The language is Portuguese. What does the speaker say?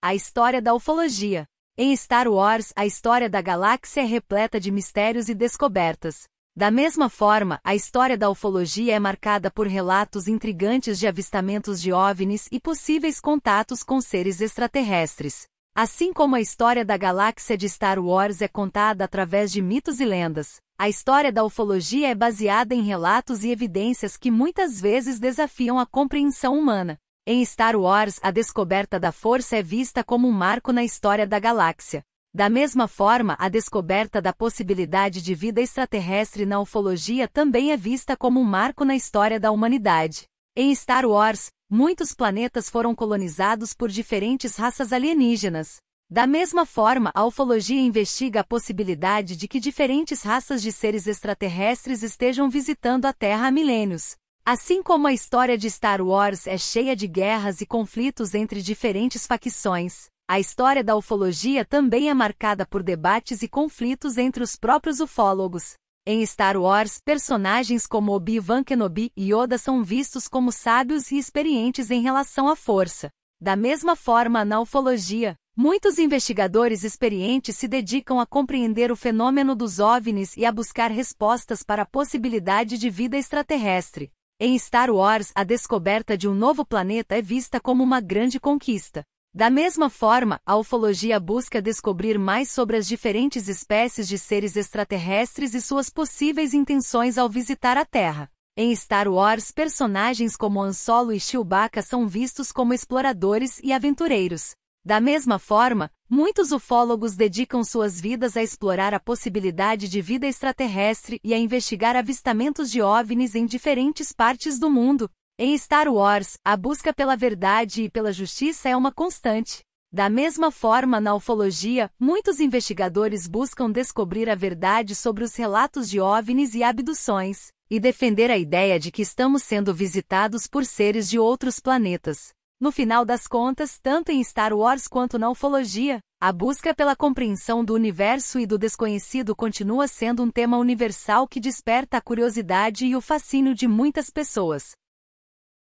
A história da ufologia. Em Star Wars, a história da galáxia é repleta de mistérios e descobertas. Da mesma forma, a história da ufologia é marcada por relatos intrigantes de avistamentos de OVNIs e possíveis contatos com seres extraterrestres. Assim como a história da galáxia de Star Wars é contada através de mitos e lendas, a história da ufologia é baseada em relatos e evidências que muitas vezes desafiam a compreensão humana. Em Star Wars, a descoberta da força é vista como um marco na história da galáxia. Da mesma forma, a descoberta da possibilidade de vida extraterrestre na ufologia também é vista como um marco na história da humanidade. Em Star Wars, muitos planetas foram colonizados por diferentes raças alienígenas. Da mesma forma, a ufologia investiga a possibilidade de que diferentes raças de seres extraterrestres estejam visitando a Terra há milênios. Assim como a história de Star Wars é cheia de guerras e conflitos entre diferentes facções, a história da ufologia também é marcada por debates e conflitos entre os próprios ufólogos. Em Star Wars, personagens como Obi-Wan Kenobi e Yoda são vistos como sábios e experientes em relação à força. Da mesma forma, na ufologia, muitos investigadores experientes se dedicam a compreender o fenômeno dos OVNIs e a buscar respostas para a possibilidade de vida extraterrestre. Em Star Wars, a descoberta de um novo planeta é vista como uma grande conquista. Da mesma forma, a ufologia busca descobrir mais sobre as diferentes espécies de seres extraterrestres e suas possíveis intenções ao visitar a Terra. Em Star Wars, personagens como Ansolo e Chewbacca são vistos como exploradores e aventureiros. Da mesma forma, Muitos ufólogos dedicam suas vidas a explorar a possibilidade de vida extraterrestre e a investigar avistamentos de OVNIs em diferentes partes do mundo. Em Star Wars, a busca pela verdade e pela justiça é uma constante. Da mesma forma, na ufologia, muitos investigadores buscam descobrir a verdade sobre os relatos de OVNIs e abduções, e defender a ideia de que estamos sendo visitados por seres de outros planetas. No final das contas, tanto em Star Wars quanto na ufologia, a busca pela compreensão do universo e do desconhecido continua sendo um tema universal que desperta a curiosidade e o fascínio de muitas pessoas.